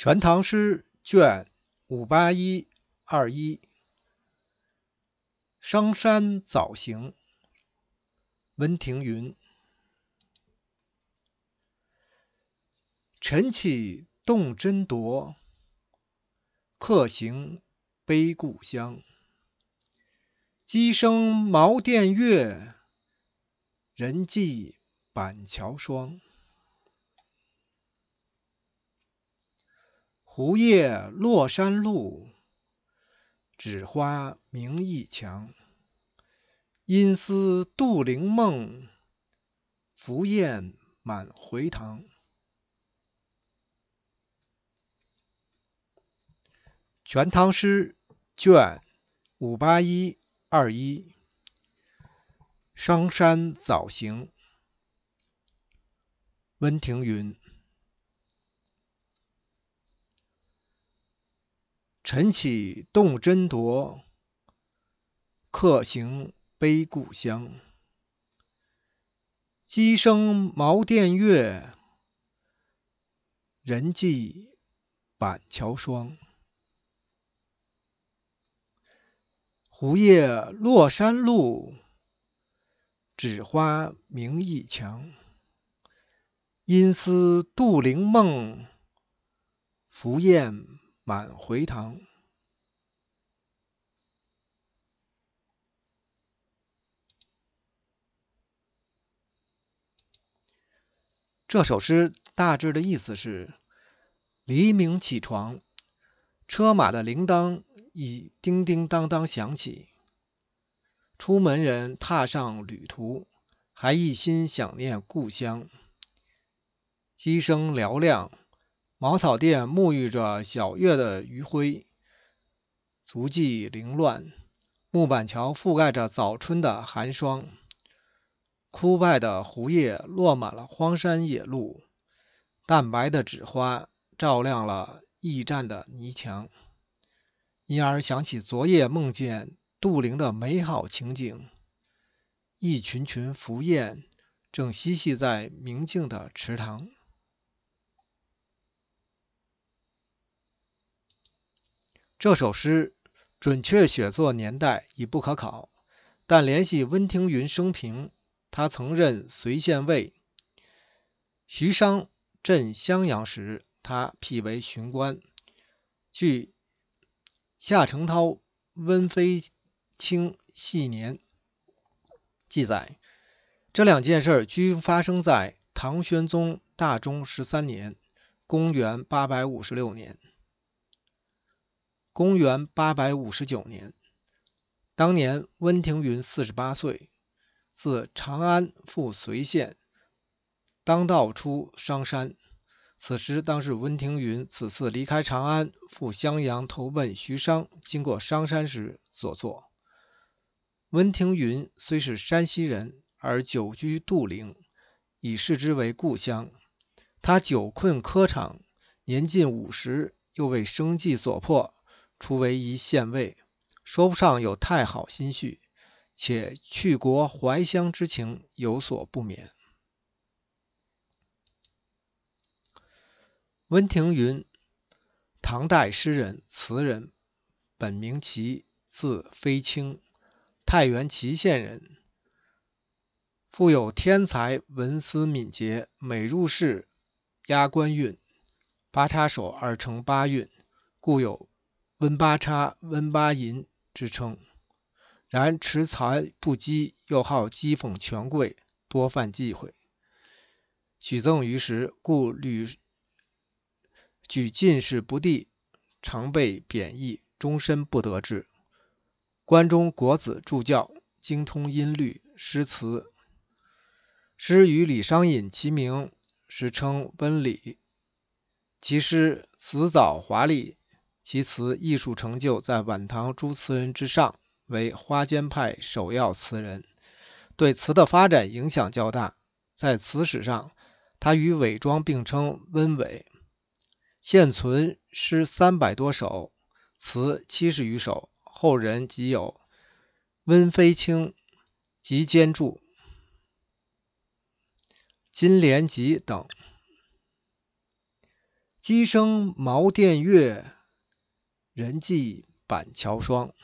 《全唐诗》卷五八一二一，《商山早行》。温庭筠。晨起动征铎，客行悲故乡。鸡声茅店月，人迹板桥霜。槲叶落山路，枳花明驿墙。因思杜陵梦，凫雁满回塘。《全唐诗》卷五八一二一，《商山早行》，温庭筠。晨起动征铎，客行悲故乡。鸡声茅店月，人迹板桥霜。槲叶落山路，枳花明驿墙。因思杜陵梦，凫雁满回塘。这首诗大致的意思是：黎明起床，车马的铃铛已叮叮当当响起，出门人踏上旅途，还一心想念故乡。鸡声嘹亮。茅草店沐浴着晓月的余晖，足迹凌乱；木板桥覆盖着早春的寒霜，枯败的胡叶落满了荒山野路；淡白的纸花照亮了驿站的泥墙，因而想起昨夜梦见杜陵的美好情景。一群群凫雁正嬉戏在明净的池塘。这首诗准确写作年代已不可考，但联系温庭筠生平，他曾任随县尉，徐商镇襄阳时，他辟为巡官。据夏承焘《温飞卿系年》记载，这两件事均发生在唐玄宗大中十三年，公元八百五十六年。公元八百五十九年，当年温庭筠四十八岁，自长安赴随县，当道出商山。此时当是温庭筠此次离开长安赴襄阳投奔徐商，经过商山时所作。温庭筠虽是山西人，而久居杜陵，以视之为故乡。他久困科场，年近五十，又为生计所迫。初为一县尉，说不上有太好心绪，且去国怀乡之情有所不免。温庭筠，唐代诗人、词人，本名其，字飞卿，太原祁县人。富有天才，文思敏捷，每入仕，押官运，八叉手而成八韵，故有。温八叉、温八吟之称，然持才不羁，又好讥讽权贵，多犯忌讳，举赠于时，故屡举进士不第，常被贬义，终身不得志。关中国子助教，精通音律、诗词，诗与李商隐齐名，时称温李。其诗辞藻华丽。其词艺术成就在晚唐诸词人之上，为花间派首要词人，对词的发展影响较大。在词史上，他与韦庄并称温韦。现存诗三百多首，词七十余首。后人即有《温飞卿集兼注》《金莲集》等。鸡声茅店月。人迹板桥霜。